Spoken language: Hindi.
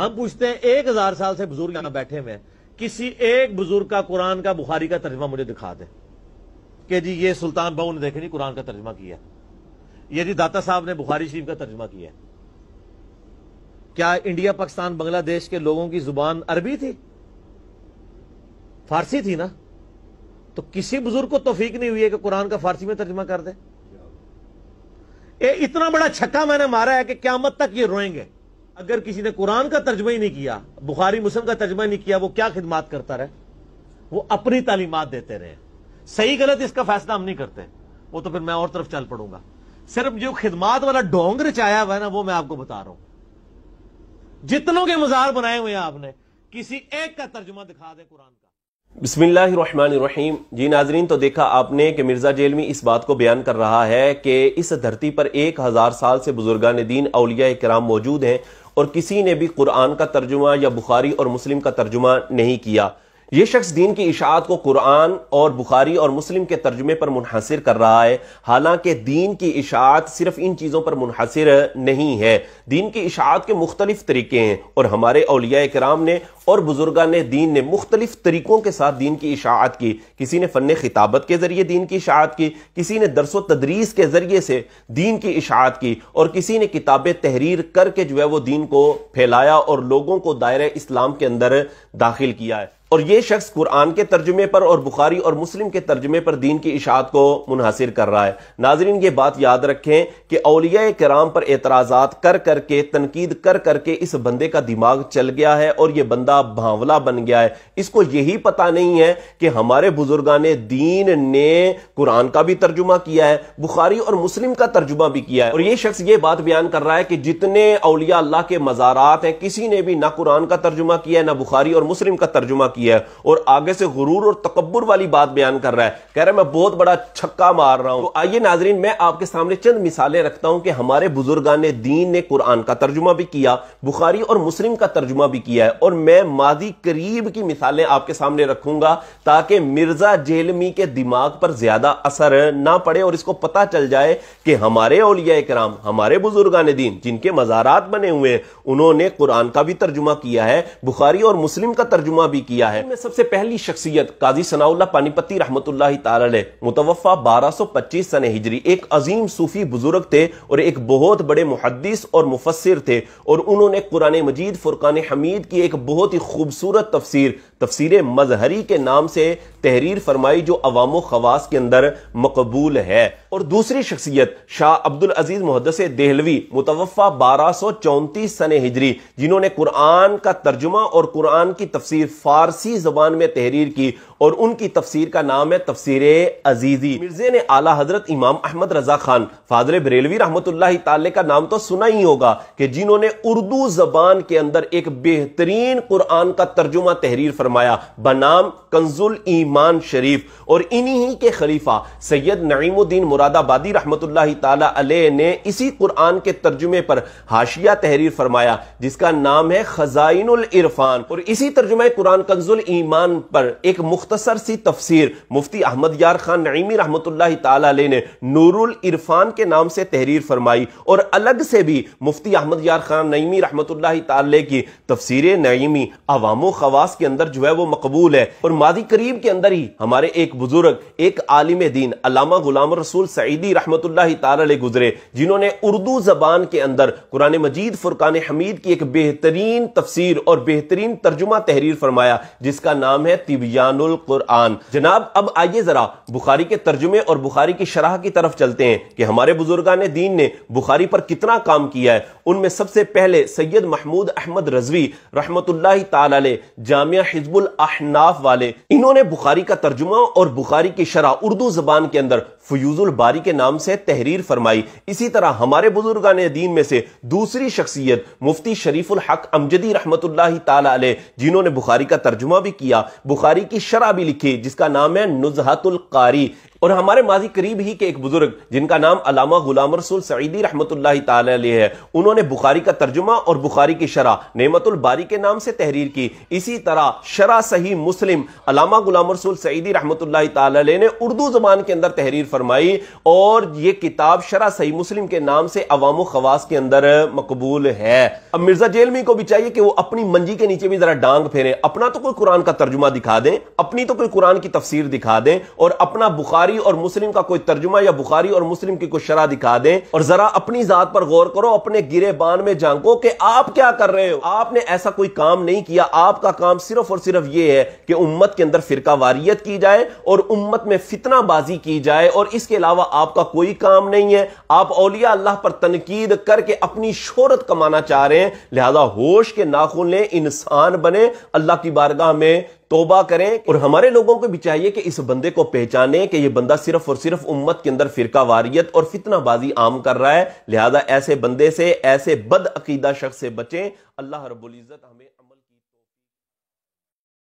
हम पूछते हैं एक हजार साल से बुजुर्ग यहां बैठे हुए किसी एक बुजुर्ग का कुरान का बुखारी का तर्जमा मुझे दिखा दे कि जी ये सुल्तान बहू ने देखे जी कुरान का तर्जमा किया ये जी दाता साहब ने बुखारी शरीफ का तर्जमा किया क्या इंडिया पाकिस्तान बांग्लादेश के लोगों की जुबान अरबी थी फारसी थी ना तो किसी बुजुर्ग को तोफीक नहीं हुई है कि कुरान का फारसी में तर्जमा कर दे ए, इतना बड़ा छक्का मैंने मारा है कि क्या मत तक ये रोएंगे अगर किसी ने कुरान का तर्जमा ही नहीं किया बुखारी मुस्लिम का तर्जमा नहीं किया वो क्या खिदमात करता रहे वो अपनी तालीमत देते रहे सही गलत इसका फैसला हम नहीं करते वो तो फिर मैं और तरफ चल पड़ूंगा सिर्फ जो खिदमात वाला डोंग रचाया हुआ है ना वो मैं आपको बता रहा हूं जितनों के मजार बनाए हुए हैं आपने किसी एक का तर्जुमा दिखा दे कुरान का बिसमीम जी नाजरीन तो देखा आपने कि मिर्ज़ा जेलमी इस बात को बयान कर रहा है कि इस धरती पर एक हज़ार साल से बुजुर्गान दीन अलिया कराम मौजूद हैं और किसी ने भी कुरान का तर्जुमा या बुखारी और मुस्लिम का तर्जुमा नहीं किया ये शख्स दीन की इशात को कुरान और बुखारी और मुस्लिम के तर्जुमे पर मुनहसर कर रहा है हालांकि दीन की इशात सिर्फ इन चीज़ों पर मुनहसर नहीं है दीन की इशात के मुख्तलिफ तरीके हैं और हमारे अलिया कराम ने और ने दीन ने मुख्तलिफ तरीकों के साथ दीन की इशात की किसी ने फ़न खिताबत के ज़रिए दीन की इशात की किसी ने दरस तदरीस के ज़रिए से दीन की इशात की और किसी ने किताबें तहरीर करके जो है वो दीन को फैलाया और लोगों को दायरे इस्लाम के अंदर दाखिल किया है और ये शख्स कुरान के तर्जुमे पर और बुखारी और मुस्लिम के तर्जुमे पर दीन की इशात को मुनहसर कर रहा है नाजरीन ये बात याद रखें कि अलिया कराम पर एतराज़ात कर करके तनकीद कर करके इस बंदे का दिमाग चल गया है और ये बंदा भावला बन गया है इसको यही पता नहीं है कि हमारे बुजुर्गान दीन ने कुरान का भी तर्जुमा किया है बुखारी और मुस्लिम का तर्जुमा भी किया है और ये शख्स ये बात बयान कर रहा है कि जितने अलिया अल्लाह के मज़ारात हैं किसी ने भी ना कुरान का तर्जुमा किया है ना बुखारी और मुस्लिम का तर्जुमा किया है और आगे से गुरूर और तकबर वाली बात बयान कर रहा है कह रहा है मैं बहुत बड़ा छक्का मार रहा हूं तो आइए नाजरीन मैं आपके सामने चंद मिसालें रखता हूं कि हमारे बुजुर्गान ने दीन ने कुरान का तर्जुमा भी किया बुखारी और मुस्लिम का तर्जुमा भी किया है और मैं माजी करीब की मिसालें आपके सामने रखूंगा ताकि मिर्जा जेलमी के दिमाग पर ज्यादा असर ना पड़े और इसको पता चल जाए कि हमारे ओलिया कराम हमारे बुजुर्गान दीन जिनके मजारात बने हुए उन्होंने कुरान का भी तर्जुमा किया है बुखारी और मुस्लिम का तर्जुमा भी किया किया है में सबसे पहली शख्सियत काजी सनाउल्ला पानीपति रहमत मुतवफ़ा 1225 सन हिजरी एक अजीम सूफी बुजुर्ग थे और एक बहुत बड़े मुहदस और मुफसर थे और उन्होंने कुरान मजीद फुरकान हमीद की एक बहुत ही खूबसूरत तफसर तफसर मजहरी के नाम से तहरीर फरमाई जो अवाम खवास के अंदर मकबूल है और दूसरी शख्सियत शाह अब्दुल अजीज मुहदस देहलवी मुतवफ़ा बारह सौ चौंतीस सन हिजरी जिन्होंने कुरान का तर्जुमा और कुरान की तफसीर फारसी जबान में तहरीर की और उनकी तफसीर का नाम है तफसर अजीजी मिर्जे ने आला हजरत इमाम अहमद रजा खान फादर बरेलवी रहमत का नाम तो सुना ही होगा कि जिन्होंने उर्दू जबान के अंदर एक बेहतरीन कुरान का तर्जुमा तहरीर फरमाया बनाम कंजुल ईमान उस्मान शरीफ और इन्हीं के खलीफा सैयद नईमुद्दीन मुरादाबादी रहमत ने इसी कुरान के तर्जुमे पर हाशिया तहरीर फरमाया जिसका नाम है खजाइन इरफान और इसी तर्जुमे कुरान कंजुल ईमान पर एक मुख्तसर सी तफसीर मुफ्ती अहमद यार खान नईमी रहमत ने नूरुल इरफान के नाम से तहरीर फरमाई और अलग से भी मुफ्ती अहमद यार खान नईमी रहमत की तफसीर नईमी अवामो खवास के अंदर जो है वो मकबूल है और मादी करीब के अंदर ही हमारे एक बुजुर्ग एक आलिम दीन अलामा गुलाम रसूल सईदी रहमत तारे गुजरे जिन्होंने उर्दू जबान के अंदर कुरान मजीद फुरकान हमीद की एक बेहतरीन तफसीर और बेहतरीन तर्जुमा तहरीर फरमाया जिसका नाम है तिबियानुल कुरान जनाब अब आइए जरा बुखारी के तर्जुमे और बुखारी की शराह की तरफ चलते हैं कि हमारे बुजुर्गान दीन ने बुखारी पर कितना काम किया है उनमें सबसे पहले सैयद महमूद अहमद रजवी रहमत ताल जामिया हिजबुल अहनाफ वाले इन्होंने बुखार बुखारी का तर्जुमा और बुखारी की शरह उर्दू जबान के अंदर फयूजुल बारी के नाम से तहरीर फरमाई इसी तरह हमारे बुजुर्गान दीन में से दूसरी शख्सियत मुफ्ती शरीफुल हक अमजदी रहमत जिन्होंने बुखारी का तर्जुमा भी किया बुखारी की शरा भी लिखी जिसका नाम है नुजहतुल कारी और हमारे माजी करीब ही के एक बुजुर्ग जिनका नाम अलामा गुलाम रसूल सईदी रहमत है उन्होंने बुखारी का तर्जुमा और बुखारी की शरा नेमतुल बारी के नाम से तहरीर की इसी तरह शरा सही मुस्लिम अलामा गुलाम रसूल सईदी रहमत ने उर्दू जबान के अंदर तहरीर फरमाई और ये किताब शरा सही मुस्लिम के नाम से अवाम खवास के अंदर मकबूल है अब मिर्जा जेलमी को भी चाहिए कि वो अपनी मंजी के नीचे भी जरा डांग फेरे अपना तो कोई कुरान का तर्जुमा दिखा दें अपनी तो कोई कुरान की तफसीर दिखा दें और अपना बुखारी और मुस्लिम का कोई तर्जुमा या बुखारी और मुस्लिम की कोई शरा दिखा दें और जरा अपनी जात पर गौर करो अपने गिरे बान में झांको कि आप क्या कर रहे हो आपने ऐसा कोई काम नहीं किया आपका काम सिर्फ और सिर्फ यह है कि उम्मत के अंदर फिरका वारियत की जाए और उम्मत में फितना बाजी की जाए और और इसके अलावा आपका कोई काम नहीं है आप औलिया अल्लाह पर तनकीद करके अपनी शोहरत कमाना चाह रहे हैं लिहाजा होश के नाखून लें इंसान बने अल्लाह की बारगाह में तोबा करें और हमारे लोगों को भी चाहिए कि इस बंदे को पहचाने कि यह बंदा सिर्फ और सिर्फ उम्मत के अंदर फिरका वारियत और फितनाबाजी आम कर रहा है लिहाजा ऐसे बंदे से ऐसे बदअकीदा शख्स से बचें अल्लाह रबुल्ज़त हमें